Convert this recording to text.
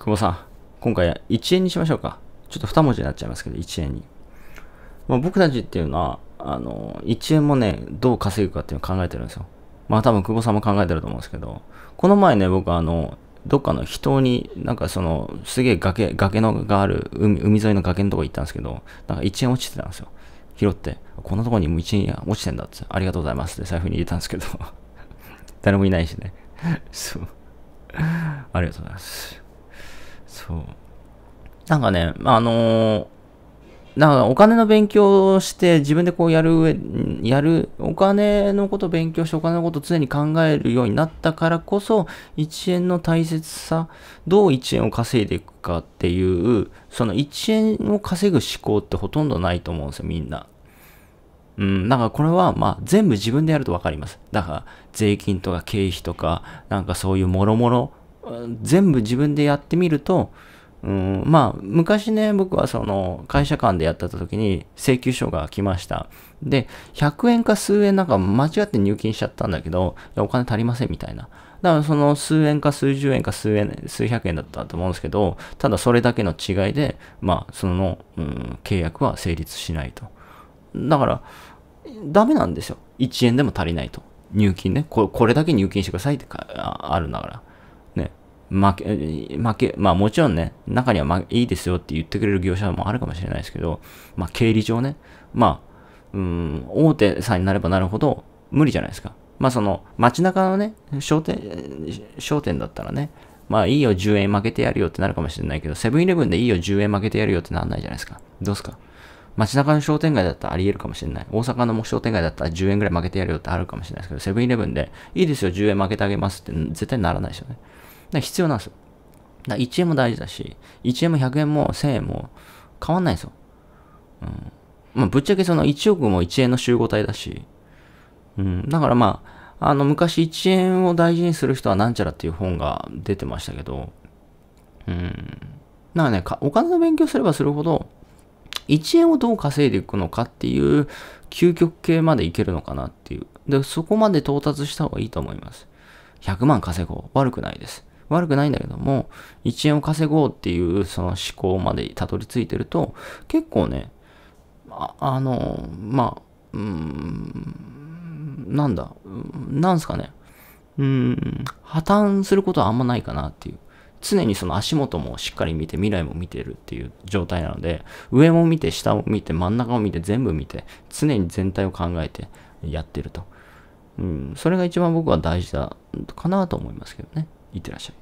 久保さん、今回1円にしましょうか。ちょっと2文字になっちゃいますけど、1円に。まあ、僕たちっていうのは、あの、1円もね、どう稼ぐかっていうのを考えてるんですよ。まあ多分久保さんも考えてると思うんですけど、この前ね、僕あの、どっかの人に、なんかその、すげえ崖、崖のがある海、海沿いの崖のとこ行ったんですけど、なんか1円落ちてたんですよ。拾って、こんなとこにも1円落ちてんだって、ありがとうございますって財布に入れたんですけど、誰もいないしね。そう。ありがとうございます。そう。なんかね、あのー、なんかお金の勉強をして自分でこうやる上、やる、お金のこと勉強してお金のこと常に考えるようになったからこそ、1円の大切さ、どう1円を稼いでいくかっていう、その1円を稼ぐ思考ってほとんどないと思うんですよ、みんな。うん、だからこれは、まあ、全部自分でやると分かります。だから、税金とか経費とか、なんかそういうもろもろ全部自分でやってみると、うん、まあ、昔ね、僕はその、会社間でやってた時に請求書が来ました。で、100円か数円なんか間違って入金しちゃったんだけど、お金足りませんみたいな。だからその数円か数十円か数円、数百円だったと思うんですけど、ただそれだけの違いで、まあ、その、うん、契約は成立しないと。だから、ダメなんですよ。1円でも足りないと。入金ね。これこれだけ入金してくださいってあるんだから。負け、負け、まあもちろんね、中には、ま、いいですよって言ってくれる業者もあるかもしれないですけど、まあ経理上ね、まあ、うん、大手さんになればなるほど無理じゃないですか。まあその街中のね、商店、商店だったらね、まあいいよ10円負けてやるよってなるかもしれないけど、セブンイレブンでいいよ10円負けてやるよってなんないじゃないですか。どうすか街中の商店街だったらあり得るかもしれない。大阪の商店街だったら10円ぐらい負けてやるよってあるかもしれないですけど、セブンイレブンでいいですよ10円負けてあげますって絶対ならないですよね。ら必要なんですよ。だ1円も大事だし、1円も100円も1000円も変わんないんですよ。うん。まあ、ぶっちゃけその1億も1円の集合体だし、うん。だからまあ、あの、昔1円を大事にする人はなんちゃらっていう本が出てましたけど、うん。だからね、お金の勉強すればするほど、1円をどう稼いでいくのかっていう究極系までいけるのかなっていう。で、そこまで到達した方がいいと思います。100万稼ごう。悪くないです。悪くないんだけども、1円を稼ごうっていうその思考までたどり着いてると、結構ね、ああの、まあ、うーん、なんだ、なんすかね、うーん、破綻することはあんまないかなっていう。常にその足元もしっかり見て未来も見てるっていう状態なので上も見て下も見て真ん中も見て全部見て常に全体を考えてやってると、うん、それが一番僕は大事だかなと思いますけどねいってらっしゃい